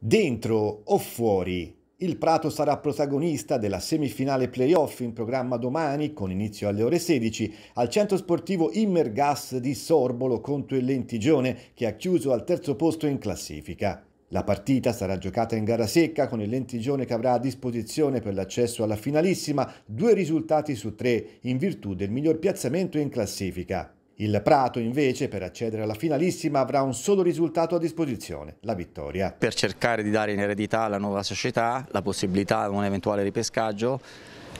Dentro o fuori? Il Prato sarà protagonista della semifinale playoff in programma domani con inizio alle ore 16 al centro sportivo Immergas di Sorbolo contro il Lentigione che ha chiuso al terzo posto in classifica. La partita sarà giocata in gara secca con il Lentigione che avrà a disposizione per l'accesso alla finalissima due risultati su tre in virtù del miglior piazzamento in classifica. Il Prato invece per accedere alla finalissima avrà un solo risultato a disposizione, la vittoria. Per cercare di dare in eredità alla nuova società la possibilità di un eventuale ripescaggio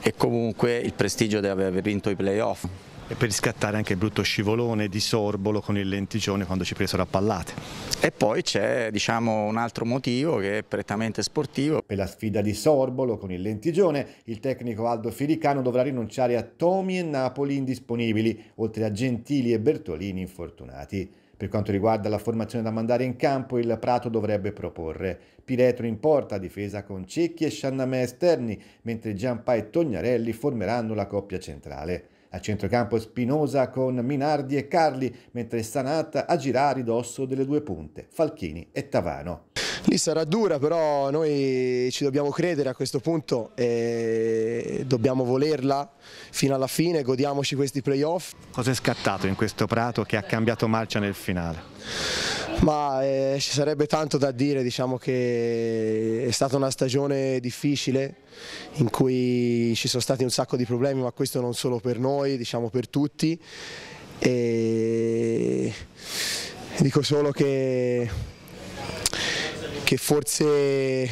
e comunque il prestigio di aver vinto i playoff e per riscattare anche il brutto scivolone di Sorbolo con il lentigione quando ci presero a pallate. E poi c'è diciamo, un altro motivo che è prettamente sportivo. Per la sfida di Sorbolo con il lentigione il tecnico Aldo Filicano dovrà rinunciare a Tomi e Napoli indisponibili, oltre a Gentili e Bertolini infortunati. Per quanto riguarda la formazione da mandare in campo, il Prato dovrebbe proporre Piretro in porta, difesa con Cecchi e Sciannamè esterni, mentre Giampà e Tognarelli formeranno la coppia centrale. A centrocampo Spinosa con Minardi e Carli, mentre Sanata agirà a ridosso delle due punte, Falchini e Tavano. Lì sarà dura, però noi ci dobbiamo credere a questo punto e dobbiamo volerla fino alla fine, godiamoci questi playoff. Cosa è scattato in questo prato che ha cambiato marcia nel finale? Ma eh, ci sarebbe tanto da dire, diciamo che è stata una stagione difficile in cui ci sono stati un sacco di problemi, ma questo non solo per noi, diciamo per tutti. E dico solo che, che forse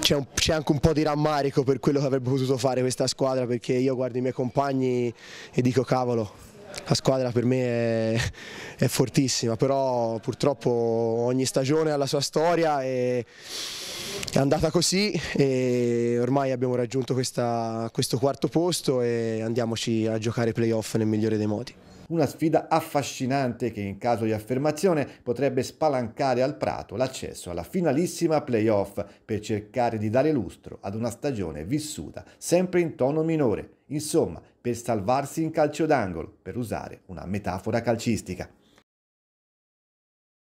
c'è, anche un po' di rammarico per quello che avrebbe potuto fare questa squadra perché io guardo i miei compagni e dico cavolo la squadra per me è, è, fortissima, però purtroppo ogni stagione ha la sua storia e è andata così e ormai abbiamo raggiunto questa, questo quarto posto e andiamoci a giocare playoff nel migliore dei modi una sfida affascinante che in caso di affermazione potrebbe spalancare al Prato l'accesso alla finalissima playoff per cercare di dare lustro ad una stagione vissuta sempre in tono minore, insomma per salvarsi in calcio d'angolo, per usare una metafora calcistica.